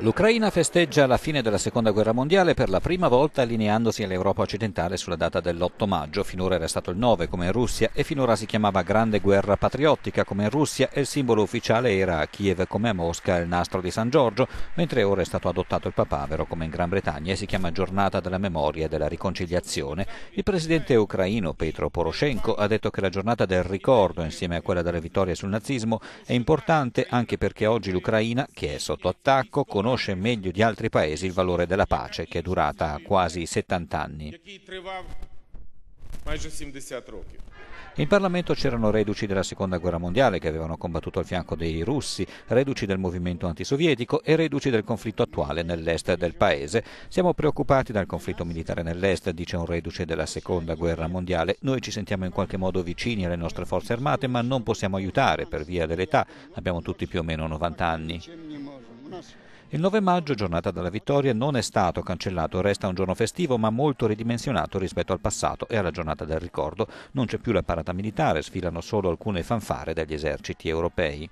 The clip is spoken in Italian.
L'Ucraina festeggia la fine della seconda guerra mondiale per la prima volta allineandosi all'Europa occidentale sulla data dell'8 maggio, finora era stato il 9 come in Russia e finora si chiamava Grande Guerra Patriottica come in Russia e il simbolo ufficiale era a Kiev come a Mosca il nastro di San Giorgio, mentre ora è stato adottato il papavero come in Gran Bretagna e si chiama Giornata della Memoria e della Riconciliazione. Il presidente ucraino Petro Poroshenko ha detto che la giornata del ricordo insieme a quella delle vittorie sul nazismo è importante anche perché oggi l'Ucraina, che è sotto attacco, con conosce meglio di altri paesi il valore della pace che è durata quasi 70 anni. In Parlamento c'erano reduci della Seconda Guerra Mondiale che avevano combattuto al fianco dei russi, reduci del movimento antisovietico e reduci del conflitto attuale nell'est del paese. Siamo preoccupati dal conflitto militare nell'est, dice un reduce della Seconda Guerra Mondiale. Noi ci sentiamo in qualche modo vicini alle nostre forze armate, ma non possiamo aiutare per via dell'età. Abbiamo tutti più o meno 90 anni. Il 9 maggio, giornata della vittoria, non è stato cancellato, resta un giorno festivo ma molto ridimensionato rispetto al passato e alla giornata del ricordo. Non c'è più la parata militare, sfilano solo alcune fanfare dagli eserciti europei.